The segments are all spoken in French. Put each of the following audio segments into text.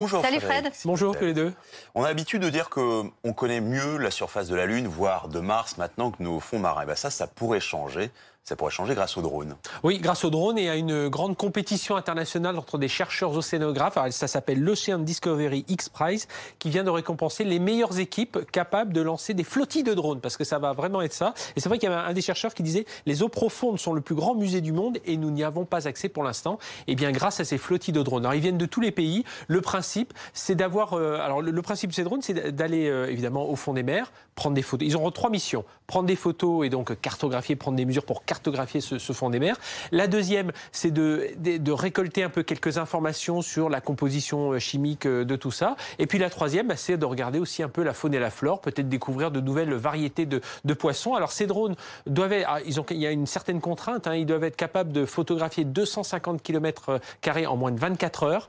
Bonjour. Salut Fred. Bonjour tous les deux. On a l'habitude de dire qu'on connaît mieux la surface de la Lune, voire de Mars, maintenant que nos fonds marins. Eh ben ça, ça pourrait changer. Ça pourrait changer grâce aux drones. Oui, grâce aux drones et à une grande compétition internationale entre des chercheurs océanographes. ça s'appelle l'Ocean Discovery X Prize, qui vient de récompenser les meilleures équipes capables de lancer des flottilles de drones, parce que ça va vraiment être ça. Et c'est vrai qu'il y avait un des chercheurs qui disait les eaux profondes sont le plus grand musée du monde et nous n'y avons pas accès pour l'instant. Et eh bien, grâce à ces flottilles de drones. Alors, ils viennent de tous les pays. Le c'est d'avoir. Euh, alors, le, principe de ces drones, c'est d'aller euh, évidemment au fond des mers, prendre des photos. Ils auront trois missions prendre des photos et donc cartographier, prendre des mesures pour cartographier ce, fond des mers. La deuxième, c'est de, récolter un peu quelques informations sur la composition euh, chimique de tout ça. Et puis la troisième, bah, c'est de regarder aussi un peu la faune et la flore, peut-être découvrir de nouvelles variétés de, poissons. Alors, ces drones doivent. Être, ah, ils ont, il y a une certaine contrainte. Hein. ils doivent être capables de photographier 250 km carrés en moins de 24 heures,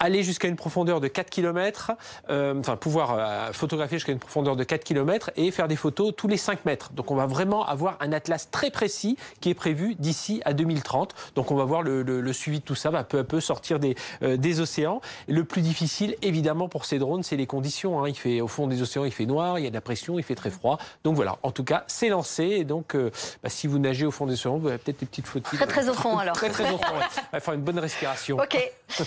aller jusqu'à une profondeur de 4 km, euh, enfin pouvoir euh, photographier jusqu'à une profondeur de 4 km et faire des photos tous les 5 mètres. Donc on va vraiment avoir un atlas très précis qui est prévu d'ici à 2030. Donc on va voir le, suivi de tout ça va peu à peu sortir des, euh, des océans. Le plus difficile, évidemment, pour ces drones, c'est les conditions. Hein. Il fait au fond des océans, il fait noir, il y a de la pression, il fait très froid. Donc voilà, en tout cas, c'est lancé. Et donc, bah, si vous nagez au fond des océans, vous avez peut-être des petites photos. Très très au alors. très très au fond. Il va une bonne respiration. Ok.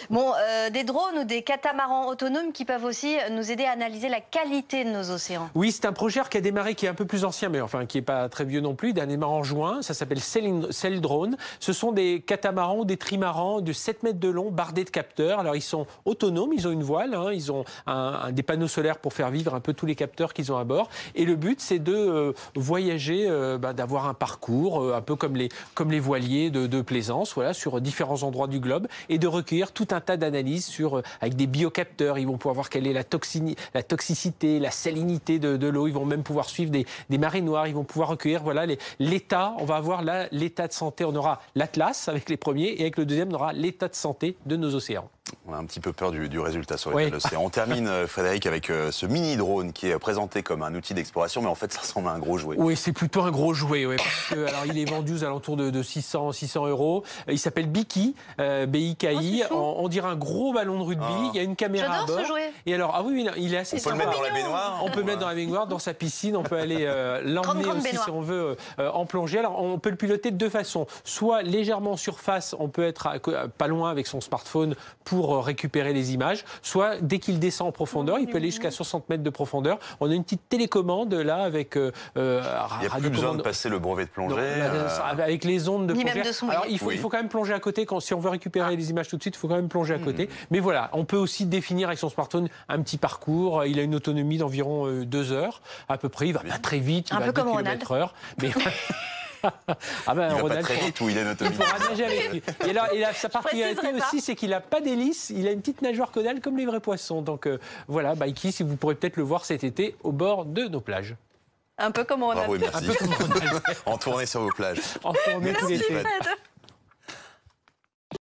Bon, des drones ou des 4 catamarans autonomes qui peuvent aussi nous aider à analyser la qualité de nos océans. Oui, c'est un projet qui a démarré, qui est un peu plus ancien, mais enfin qui n'est pas très vieux non plus. Il a démarré en juin. Ça s'appelle Cell Drone. Ce sont des catamarans, des trimarans de 7 mètres de long, bardés de capteurs. Alors ils sont autonomes, ils ont une voile, hein. ils ont un, des panneaux solaires pour faire vivre un peu tous les capteurs qu'ils ont à bord. Et le but, c'est de euh, voyager, euh, bah, d'avoir un parcours euh, un peu comme les, comme les voiliers de, de plaisance, voilà, sur différents endroits du globe, et de recueillir tout un tas d'analyses sur avec des biocapteurs, ils vont pouvoir voir quelle est la, toxicité, la salinité de, l'eau, ils vont même pouvoir suivre des, des, marées noires, ils vont pouvoir recueillir voilà l'état, on va avoir là l'état de santé, on aura l'atlas avec les premiers et avec le deuxième on aura l'état de santé de nos océans. On a un petit peu peur du, résultat sur l'état On termine, euh, Frédéric, avec euh, ce mini-drone qui est présenté comme un outil d'exploration, mais en fait, ça ressemble à un gros jouet. Oui, c'est plutôt un gros jouet. parce alors, il est vendu aux alentours de, 600, 600 euros. Il s'appelle Biki, euh, B-I-K-I. Oh, on, dirait un gros ballon de rugby. Ah. Il y a une caméra à bord. Ce jouet. Et alors, ah oui, il est assez On peut le mettre dans la baignoire. Hein. On peut le mettre dans la baignoire, dans sa piscine. On peut aller l'emmener aussi, si on veut, en plongée. Alors, on peut le piloter de deux façons. Soit légèrement en surface, on peut être pas loin avec son smartphone pour récupérer les images, soit dès qu'il descend en profondeur, il peut aller jusqu'à 60 mètres de profondeur. On a une petite télécommande là avec. Euh, euh, il n'y a plus besoin de passer le brevet de plongée. Bah, euh, avec les ondes de plongée. Alors il faut, il faut quand même plonger à côté. Quand, si on veut récupérer ah. les images tout de suite, il faut quand même plonger à hmm. côté. Mais voilà, on peut aussi définir avec son smartphone un petit parcours. Il a une autonomie d'environ deux heures à peu près. Il va pas très vite, il un peu comme km Mais... ah ben, il va pas très vite où il est notre il, il, sa particularité aussi, c'est qu'il n'a pas d'hélice, il a une petite nageoire caudale comme les vrais poissons. Donc euh, voilà, voilà, qui, si vous pourrez peut-être le voir cet été au bord de nos plages. Un peu comme on a en tournée sur vos plages. En tournée les